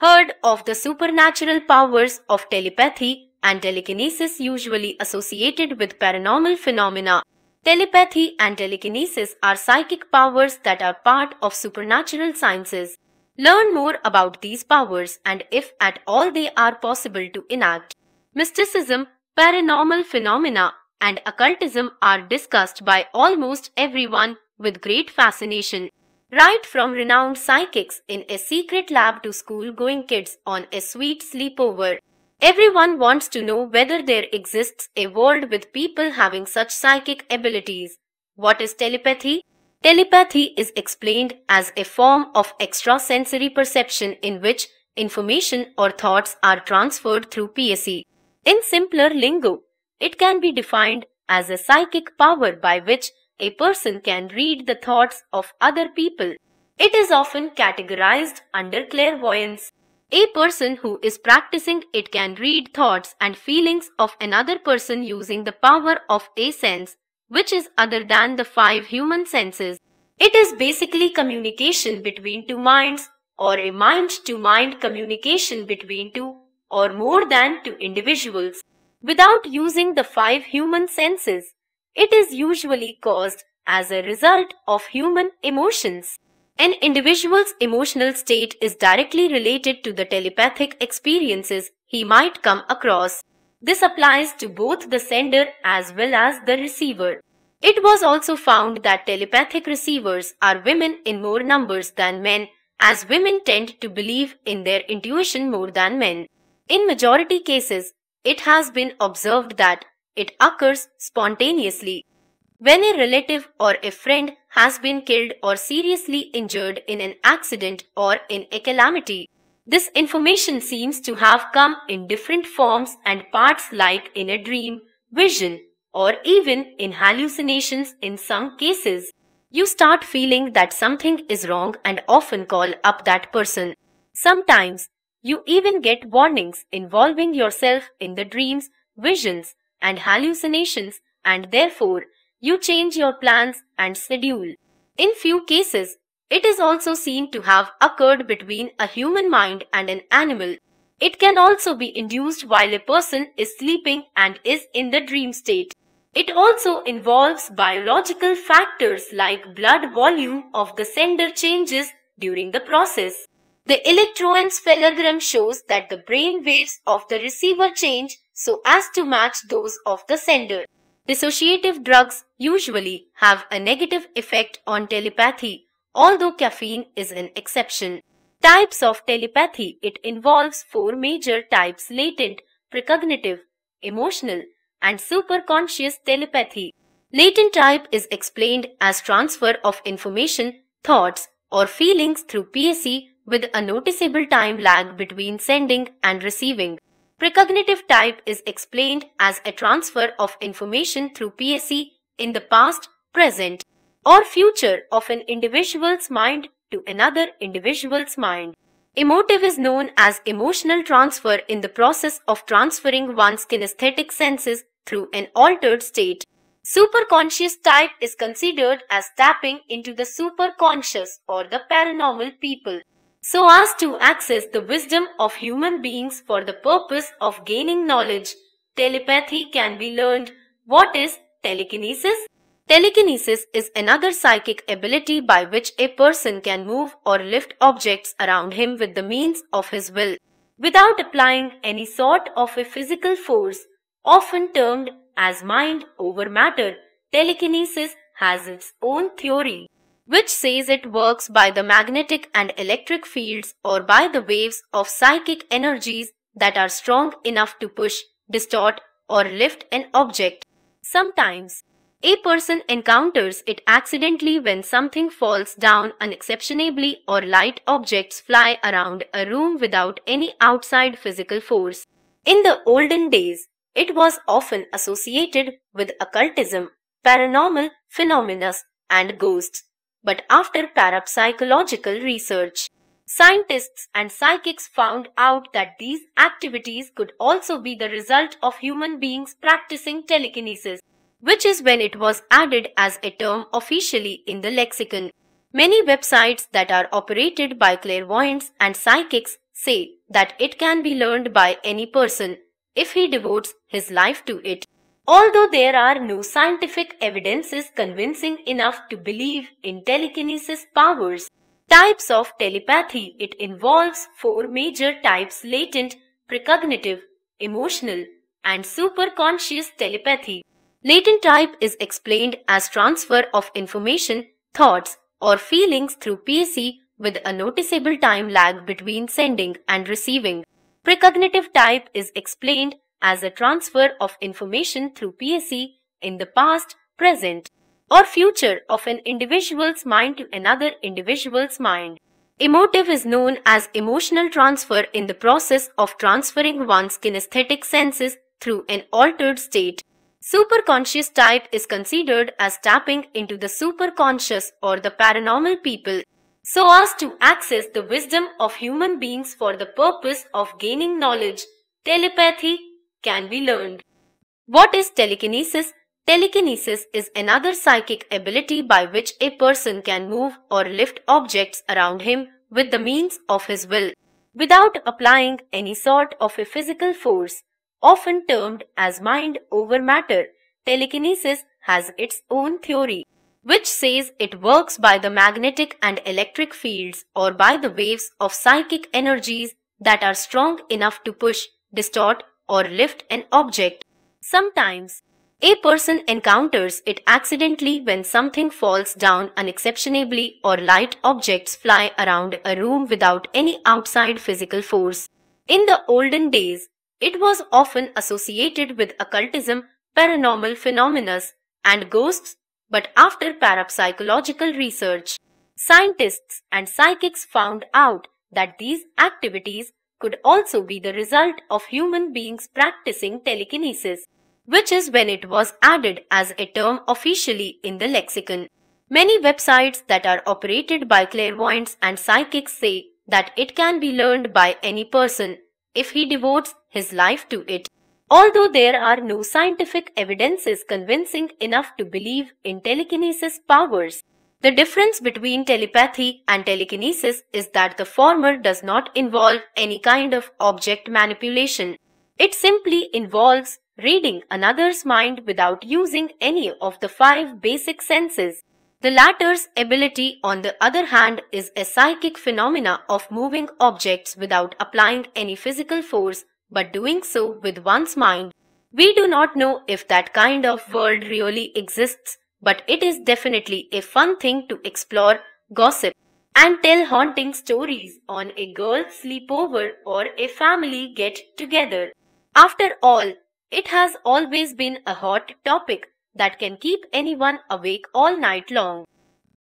heard of the supernatural powers of telepathy and telekinesis usually associated with paranormal phenomena. Telepathy and telekinesis are psychic powers that are part of supernatural sciences. Learn more about these powers and if at all they are possible to enact. Mysticism, paranormal phenomena, and occultism are discussed by almost everyone with great fascination. Right from renowned psychics in a secret lab to school-going kids on a sweet sleepover. Everyone wants to know whether there exists a world with people having such psychic abilities. What is telepathy? Telepathy is explained as a form of extrasensory perception in which information or thoughts are transferred through PSE. In simpler lingo, it can be defined as a psychic power by which a person can read the thoughts of other people. It is often categorized under clairvoyance. A person who is practicing it can read thoughts and feelings of another person using the power of a sense, which is other than the five human senses. It is basically communication between two minds or a mind-to-mind -mind communication between two or more than two individuals without using the five human senses. It is usually caused as a result of human emotions. An individual's emotional state is directly related to the telepathic experiences he might come across. This applies to both the sender as well as the receiver. It was also found that telepathic receivers are women in more numbers than men as women tend to believe in their intuition more than men. In majority cases, it has been observed that it occurs spontaneously. When a relative or a friend has been killed or seriously injured in an accident or in a calamity, this information seems to have come in different forms and parts like in a dream, vision, or even in hallucinations in some cases. You start feeling that something is wrong and often call up that person. Sometimes, you even get warnings involving yourself in the dreams, visions, and hallucinations and therefore you change your plans and schedule. In few cases, it is also seen to have occurred between a human mind and an animal. It can also be induced while a person is sleeping and is in the dream state. It also involves biological factors like blood volume of the sender changes during the process. The electroencephalogram shows that the brain waves of the receiver change so as to match those of the sender. Dissociative drugs usually have a negative effect on telepathy, although caffeine is an exception. Types of telepathy It involves four major types latent, precognitive, emotional, and superconscious telepathy. Latent type is explained as transfer of information, thoughts, or feelings through PSE with a noticeable time lag between sending and receiving. Precognitive type is explained as a transfer of information through psi in the past, present, or future of an individual's mind to another individual's mind. Emotive is known as emotional transfer in the process of transferring one's kinesthetic senses through an altered state. Superconscious type is considered as tapping into the superconscious or the paranormal people so as to access the wisdom of human beings for the purpose of gaining knowledge. Telepathy can be learned. What is telekinesis? Telekinesis is another psychic ability by which a person can move or lift objects around him with the means of his will, without applying any sort of a physical force, often termed as mind over matter. Telekinesis has its own theory which says it works by the magnetic and electric fields or by the waves of psychic energies that are strong enough to push, distort, or lift an object. Sometimes, a person encounters it accidentally when something falls down unexceptionably or light objects fly around a room without any outside physical force. In the olden days, it was often associated with occultism, paranormal phenomena, and ghosts but after parapsychological research. Scientists and psychics found out that these activities could also be the result of human beings practicing telekinesis, which is when it was added as a term officially in the lexicon. Many websites that are operated by clairvoyants and psychics say that it can be learned by any person if he devotes his life to it. Although there are no scientific evidences convincing enough to believe in telekinesis powers, types of telepathy it involves four major types latent, precognitive, emotional, and superconscious telepathy. Latent type is explained as transfer of information, thoughts, or feelings through PC with a noticeable time lag between sending and receiving. Precognitive type is explained as a transfer of information through PSE in the past, present, or future of an individual's mind to another individual's mind. Emotive is known as emotional transfer in the process of transferring one's kinesthetic senses through an altered state. Superconscious type is considered as tapping into the superconscious or the paranormal people so as to access the wisdom of human beings for the purpose of gaining knowledge, telepathy, can be learned. What is telekinesis? Telekinesis is another psychic ability by which a person can move or lift objects around him with the means of his will, without applying any sort of a physical force. Often termed as mind over matter, telekinesis has its own theory, which says it works by the magnetic and electric fields or by the waves of psychic energies that are strong enough to push, distort or lift an object. Sometimes, a person encounters it accidentally when something falls down unexceptionably or light objects fly around a room without any outside physical force. In the olden days, it was often associated with occultism, paranormal phenomena, and ghosts, but after parapsychological research, scientists and psychics found out that these activities could also be the result of human beings practicing telekinesis, which is when it was added as a term officially in the lexicon. Many websites that are operated by clairvoyants and psychics say that it can be learned by any person if he devotes his life to it. Although there are no scientific evidences convincing enough to believe in telekinesis powers, the difference between telepathy and telekinesis is that the former does not involve any kind of object manipulation. It simply involves reading another's mind without using any of the five basic senses. The latter's ability, on the other hand, is a psychic phenomena of moving objects without applying any physical force, but doing so with one's mind. We do not know if that kind of world really exists, but it is definitely a fun thing to explore, gossip, and tell haunting stories on a girl sleepover or a family get together. After all, it has always been a hot topic that can keep anyone awake all night long.